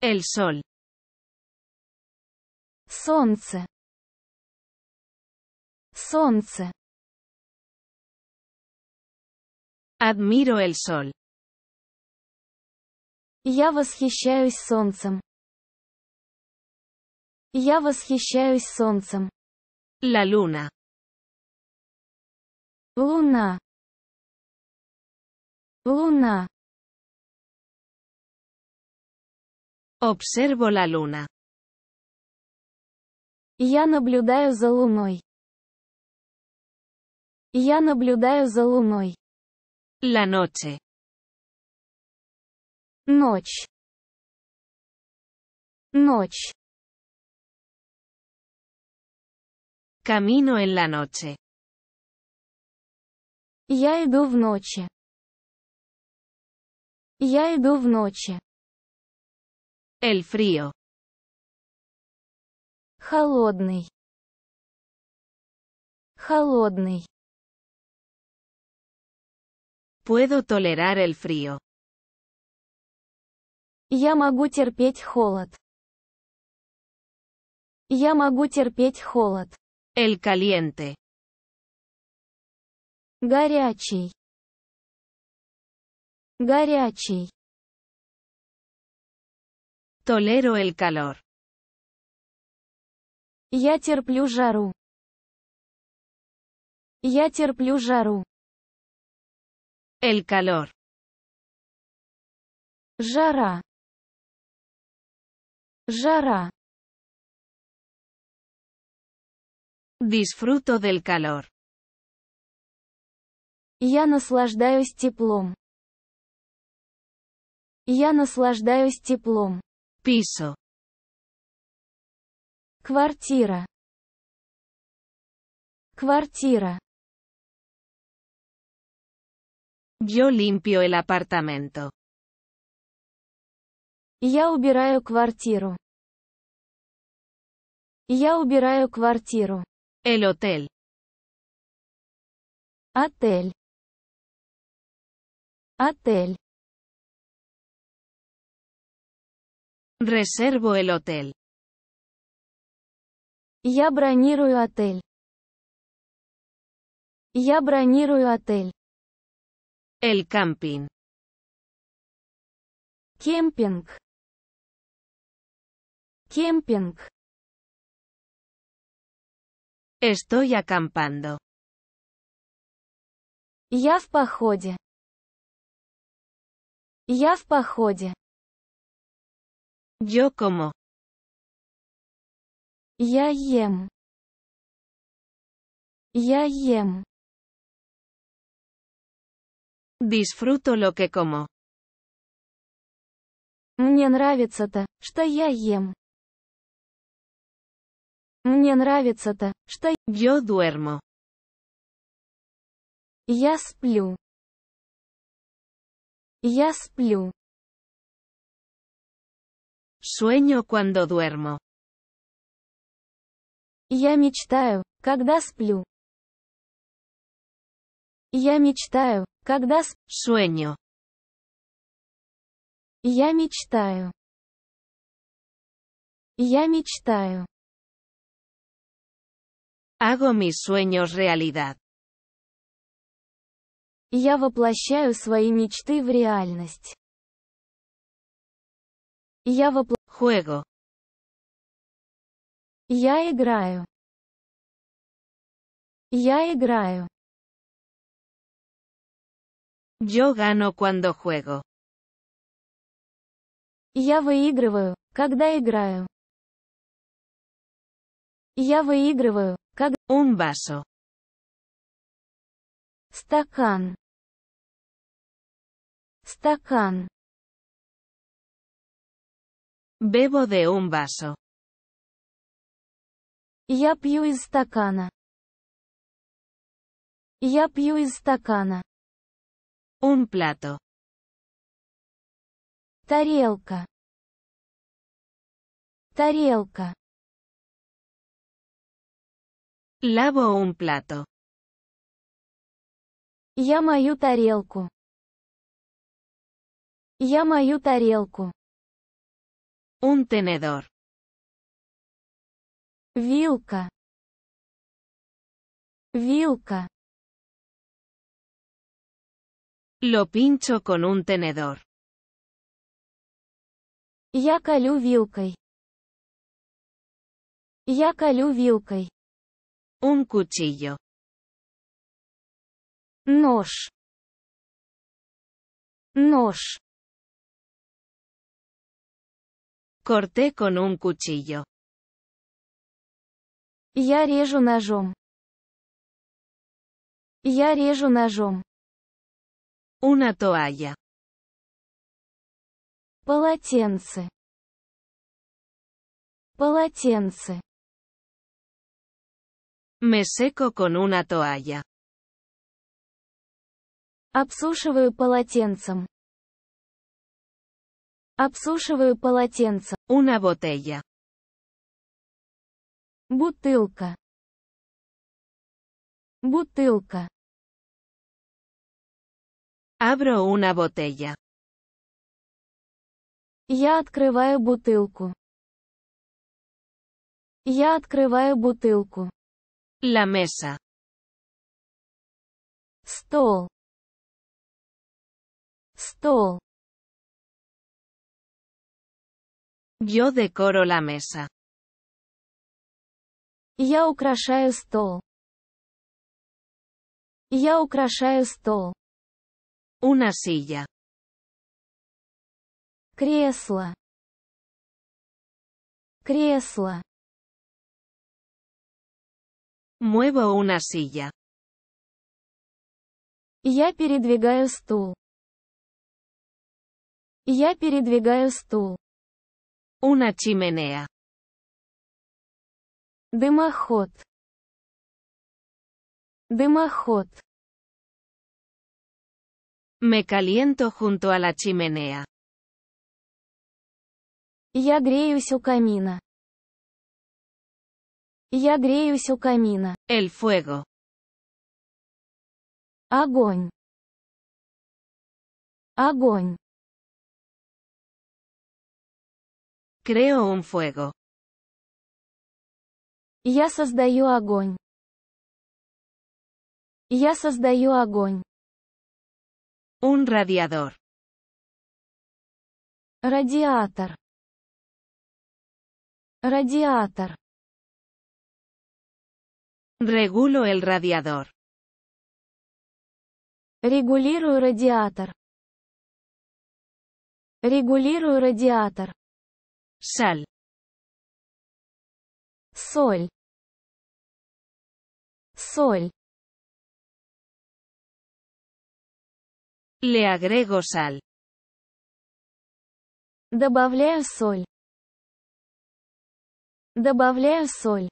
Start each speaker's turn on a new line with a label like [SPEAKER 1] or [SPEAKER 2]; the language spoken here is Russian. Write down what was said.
[SPEAKER 1] El sol. Солнце. Солнце. Admiro el sol. Я восхищаюсь солнцем. Я восхищаюсь солнцем. La luna. Луна. Луна. Observo la luna. Я наблюдаю за луной. Я наблюдаю за луной. La noche. Ночь. Ночь. Camino en la noche. Я иду в ночи. Я иду в ночи. El frío. Холодный. Холодный. Puedo tolerar el frío. Я могу терпеть холод. Я могу терпеть холод. El caliente. Горячий. Горячий. Tolero el calor. Я терплю жару. Я терплю жару. El calor. Жара. Жара. Disfruto del calor. Я наслаждаюсь теплом. Я наслаждаюсь теплом. Piso. Cuartira. Cuartira. Yo limpio el apartamento. Я убираю квартиру. Я убираю квартиру. El hotel. Отель. Отель. Reservo el hotel. Ya brinio el hotel. Ya brinio el hotel. El camping. Camping. Camping. Estoy acampando. Ya en pohode. Ya Giacomo. Я ем. Я ем. Disfruto lo que como. Мне нравится-то, что я ем. Мне нравится-то, что Я duermo. Я сплю. Я сплю. Sueño cuando duermo. Я мечтаю, когда сплю. Я мечтаю, когда сп... Sueño. Я мечтаю. Я мечтаю. Hago mis sueños realidad. Я воплощаю свои мечты в реальность. Я вопл... Juego. Я играю. Я играю. Yo gano cuando juego. Я выигрываю, когда играю. Я выигрываю, как... Un vaso. Стакан. Стакан. Bebo de un vaso ya piú destacaa ya un plato tarielka tarielka lavo un plato, Yamayu tarielku. Yamayu un tenedor. Вилка. Вилка. Lo pincho con un tenedor. Ya колю вилкой. Ya Un cuchillo. Нож. Нож. Corté con un cuchillo. Я режу ножом. Я режу ножом. Una toalla. Полотенце. Полотенце. Me seco con una toalla. Обсушиваю полотенцем. Обсушиваю полотенце. Una botella. Бутылка. Бутылка. Abro una botella. Я открываю бутылку. Я открываю бутылку. La mesa. Стол. Стол. Yo decoro la mesa. Я украшаю стол. Я украшаю стол. Una silla. Кресло. Кресло. Muevo una silla. Я передвигаю стул. Я передвигаю стул. Una chimenea. de Demajot. Me caliento junto a la chimenea. Ya su camina. Ya su camina. El fuego. Agón. Agón. Creo un fuego. Я создаю огонь. Я создаю огонь. Un radiador. Радиатор. Радиатор. Regulo el radiador. Регулирую радиатор. Регулирую радиатор шаль соль соль Le agrego sal. Добавляю соль. Добавляю соль.